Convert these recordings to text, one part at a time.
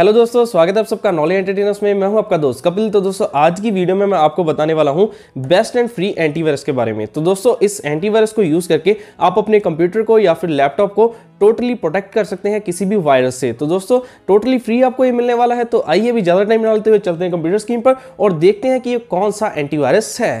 hello दोस्तों स्वागत है आप सबका नॉलेज एंटरटेनर्स में मैं हूं आपका दोस्त कपिल तो दोस्तों आज की वीडियो में मैं आपको बताने वाला हूं बेस्ट एंड फ्री एंटीवायरस के बारे में तो दोस्तों इस एंटीवायरस को यूज़ करके आप अपने कंप्यूटर को या फिर लैपटॉप को टोटली प्रोटेक्ट कर सकते हैं किसी भी वायरस से तो दोस्तों टोटली फ्री आपको ये मिलने वाला है तो आइए भी ज़्यादा टाइम डालते हुए चलते हैं कंप्यूटर स्क्रीन पर और देखते हैं कि ये कौन सा एंटीवायरस है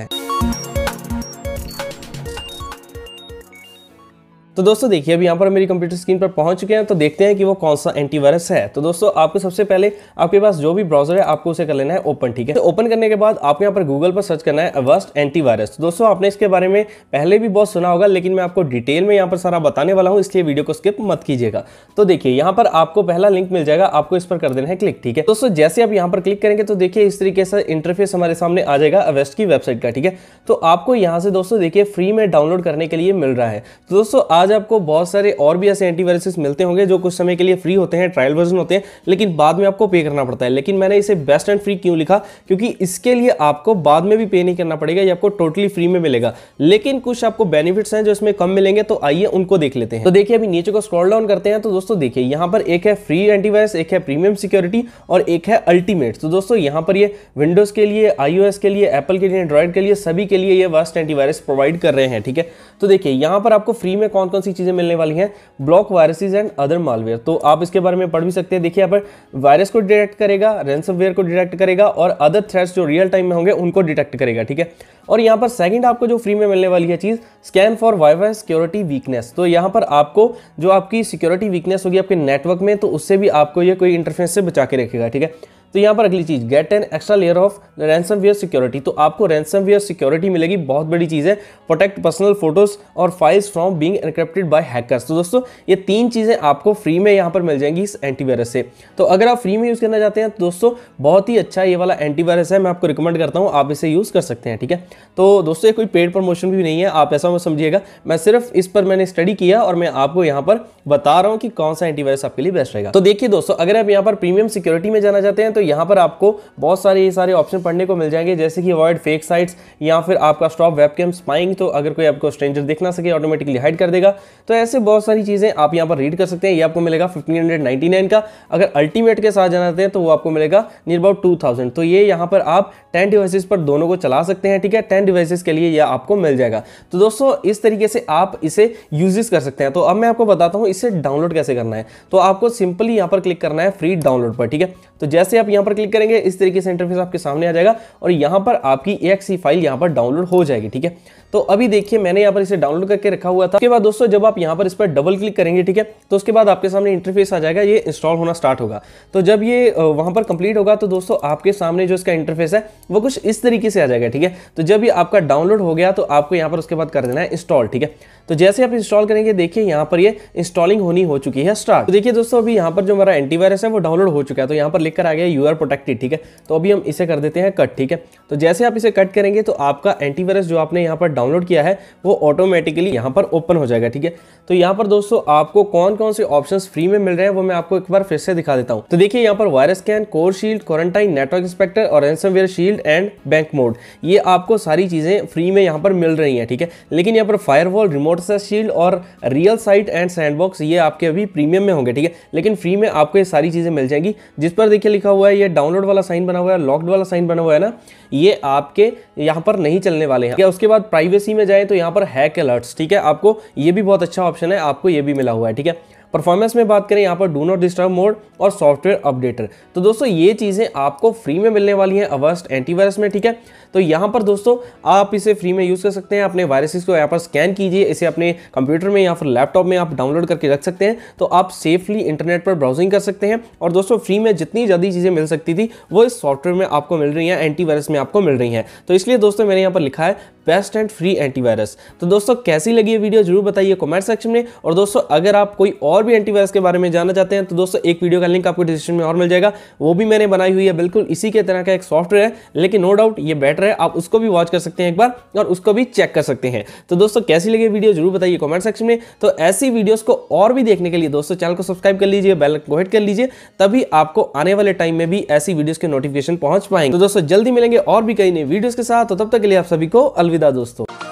तो दोस्तों देखिए अब यहाँ पर मेरी कंप्यूटर स्क्रीन पर पहुँच चुके हैं तो देखते हैं कि वो कौन सा एंटीवायरस है तो दोस्तों आपको सबसे पहले आपके पास जो भी ब्राउजर है आपको उसे कर लेना है ओपन ठीक है तो ओपन करने के बाद आपको यहाँ पर गूगल पर सर्च करना है वर्स्ट एंटीवायरस तो दोस्तों आपने इसके बारे में पहले भी बहुत सुना होगा लेकिन मैं आपको डिटेल में यहाँ पर सारा बताने वाला हूँ इसलिए वीडियो को स्किप मत कीजिएगा तो देखिए यहाँ पर आपको पहला लिंक मिल जाएगा आपको इस पर कर देना है क्लिक ठीक है दोस्तों जैसे आप यहाँ पर क्लिक करेंगे तो देखिए इस तरीके से इंटरफेस हमारे सामने आ जाएगा वेस्ट की वेबसाइट का ठीक है तो आपको यहाँ से दोस्तों देखिए फ्री में डाउनलोड करने के लिए मिल रहा है तो दोस्तों आज आज आपको बहुत सारे और भी ऐसे एंटीवायरसेस मिलते होंगे जो कुछ समय के लिए फ्री होते हैं ट्रायल वर्जन होते हैं लेकिन बाद में आपको पे करना पड़ता है लेकिन मैंने इसे बेस्ट एंड फ्री क्यों लिखा क्योंकि इसके लिए आपको बाद में भी पे नहीं करना पड़ेगा ये आपको टोटली फ्री में मिलेगा लेकिन कुछ आपको बेनिफिट्स हैं जो इसमें कम मिलेंगे तो आइए उनको देख लेते हैं तो देखिए अभी नीचे को स्क्रॉल डाउन करते हैं तो दोस्तों देखिए यहाँ पर एक है फ्री एंटीवायरस एक है प्रीमियम सिक्योरिटी और एक है अल्टीमेट तो दोस्तों यहाँ पर ये विंडोज़ के लिए आईओएस के लिए एप्पल के लिए एंड्रॉइड के लिए सभी के लिए ये वर्स्ट एंटीवायरस प्रोवाइड कर रहे हैं ठीक है तो देखिए यहाँ पर आपको फ्री में कौन कौन सी चीज़ें मिलने वाली हैं block viruses and other malware तो आप इसके बारे में पढ़ भी सकते हैं देखिए यहाँ पर वायरस को डिटेक्ट करेगा रेंसमवेयर को डिटेक्ट करेगा और अदर थ्रेट्स जो रियल टाइम में होंगे उनको डिटेक्ट करेगा ठीक है और यहाँ पर सेकेंड आपको जो फ्री में मिलने वाली है चीज़ scan for WiFi security weakness तो यहाँ पर आपको जो आपकी सिक्योरिटी वीकनेस होगी आपके नेटवर्क में तो उससे भी आपको ये कोई इंटरफेस से बचा के रखेगा ठीक है तो यहाँ पर अगली चीज़ get an extra layer of ransomware security तो आपको रैनसम वेयर सिक्योरिटी मिलेगी बहुत बड़ी चीज़ है प्रोटेक्ट पर्सनल फोटोज और files from being encrypted by hackers तो दोस्तों ये तीन चीज़ें आपको फ्री में यहाँ पर मिल जाएंगी इस एंटीवायरस से तो अगर आप फ्री में यूज़ करना चाहते हैं तो दोस्तों बहुत ही अच्छा ये वाला एंटीवायरस है मैं आपको रिकमेंड करता हूँ आप इसे यूज़ कर सकते हैं ठीक है तो दोस्तों ये कोई पेड प्रमोशन भी नहीं है आप ऐसा मत समझिएगा मैं सिर्फ इस पर मैंने स्टडी किया और मैं आपको यहाँ पर बता रहा हूँ कि कौन सा एंटीवायरस आपके लिए बेस्ट रहेगा तो देखिए दोस्तों अगर आप यहाँ पर प्रीमियम सिक्योरिटी में जाना चाहते हैं तो तो यहाँ पर आपको बहुत सारे ये सारे ऑप्शन पढ़ने को मिल जाएंगे जैसे कि अवॉइड फेक साइट्स या फिर आपका स्टॉप वेब कैम स्पाइंग तो अगर कोई आपको स्ट्रेंजर देख ना सके ऑटोमेटिकली हाइड कर देगा तो ऐसे बहुत सारी चीज़ें आप यहाँ पर रीड कर सकते हैं ये आपको मिलेगा फिफ्टीन का अगर अल्टीमेट के साथ जाना हैं तो वो आपको मिलेगा नियर अबाउट टू तो ये यहाँ पर आप टेन डिवाइसेज पर दोनों को चला सकते हैं ठीक है टेन डिवाइसेज के लिए यह आपको मिल जाएगा तो दोस्तों इस तरीके से आप इसे यूजेस कर सकते हैं तो अब मैं आपको बताता हूँ इसे डाउनलोड कैसे करना है तो आपको सिंपली यहाँ पर क्लिक करना है फ्री डाउनलोड पर ठीक है तो जैसे आप यहां पर क्लिक करेंगे इस तरीके से इंटरफेस आपके सामने आ जाएगा और यहां पर आपकी ए फाइल e यहां पर डाउनलोड हो जाएगी ठीक है तो अभी देखिए मैंने यहाँ पर इसे डाउनलोड करके रखा हुआ था उसके बाद दोस्तों जब आप यहाँ पर इस पर डबल क्लिक करेंगे ठीक है तो उसके बाद आपके सामने इंटरफेस आ जाएगा ये इंस्टॉल होना स्टार्ट होगा तो जब ये वहाँ पर कंप्लीट होगा तो दोस्तों आपके सामने जो इसका इंटरफेस है वो कुछ इस तरीके से आ जाएगा ठीक है तो जब ये आपका डाउनलोड हो गया तो आपको यहाँ पर उसके बाद कर देना है इंस्टॉल ठीक है तो जैसे आप इंस्टॉल करेंगे देखिए यहाँ पर ये इंस्टॉलिंग होनी हो चुकी है स्टार्ट तो देखिए दोस्तों अभी यहाँ पर जो हमारा एंटीवायरस है वो डाउनलोड हो चुका है तो यहाँ पर लिखकर आ गया यू आर प्रोटेक्टेड ठीक है तो अभी हम इसे कर देते हैं कट ठीक है तो जैसे आप इसे कट करेंगे तो आपका एंटीवायरस जो आपने यहाँ पर डाउनलोड किया है वो ऑटोमेटिकली यहाँ पर ओपन हो जाएगा ठीक है तो यहाँ पर दोस्तों आपको कौन कौन से ऑप्शन फ्री में मिल रहे हैं वो मैं आपको एक बार फिर से दिखा देता हूँ तो देखिए यहाँ पर virus scan core shield quarantine network inspector और ransomware shield and bank mode ये आपको सारी चीज़ें फ्री में यहाँ पर मिल रही हैं ठीक है लेकिन यहाँ पर फायरवॉल रिमोट से शील्ड और रियल साइट एंड सैंडबॉक्स ये आपके अभी प्रीमियम में होंगे ठीक है लेकिन फ्री में आपको ये सारी चीज़ें मिल जाएंगी जिस पर देखिए लिखा हुआ है ये डाउनलोड वाला साइन बना हुआ है लॉक्ड वाला साइन बना हुआ है ना ये आपके यहाँ पर नहीं चलने वाले हैं उसके बाद प्राइवेट प्राइवेसी में जाए तो यहाँ पर हैक अलर्ट्स ठीक है आपको ये भी बहुत अच्छा ऑप्शन है आपको ये भी मिला हुआ है ठीक है परफॉर्मेंस में बात करें यहाँ पर डू नॉट डिस्टर्ब मोड और सॉफ्टवेयर अपडेटर तो दोस्तों ये चीज़ें आपको फ्री में मिलने वाली हैं अवर्स्ट एंटीवायरस में ठीक है तो यहाँ पर दोस्तों आप इसे फ्री में यूज़ कर सकते हैं अपने वायरसेस को यहाँ पर स्कैन कीजिए इसे अपने कंप्यूटर में या फिर लैपटॉप में आप डाउनलोड करके रख सकते हैं तो आप सेफली इंटरनेट पर ब्राउजिंग कर सकते हैं और दोस्तों फ्री में जितनी ज्यादा चीज़ें मिल सकती थी वो इस सॉफ्टवेयर में आपको मिल रही हैं एंटीवायरस में आपको मिल रही हैं तो इसलिए दोस्तों मैंने यहाँ पर लिखा है बेस्ट एंड फ्री एंटीवायरस तो दोस्तों कैसी लगी ये वीडियो जरूर बताइए कमेंट सेक्शन में और दोस्तों अगर आप कोई और और भी एंटीवायरस के बारे में जानना चाहते हैं तो दोस्तों एक वीडियो का लिंक आपको डिस्क्रिप्शन में और मिल जाएगा वो भी मैंने बनाई हुई है बिल्कुल इसी के तरह का एक सॉफ्टवेयर है लेकिन नो डाउट ये बेटर है आप उसको भी वॉच कर सकते हैं एक बार और उसको भी चेक कर सकते हैं तो दोस्तों कैसी लगी वीडियो जरूर बताइए कॉमेंट सेक्शन में तो ऐसी वीडियोज़ को और भी देखने के लिए दोस्तों चैनल को सब्सक्राइब कर लीजिए बेल को हिट कर लीजिए तभी आपको आने वाले टाइम में भी ऐसी वीडियोज़ के नोटिफिकेशन पहुंच पाएंगे तो दोस्तों जल्दी मिलेंगे और भी कई नई वीडियोज़ के साथ तो तब तक के लिए आप सभी को अलविदा दोस्तों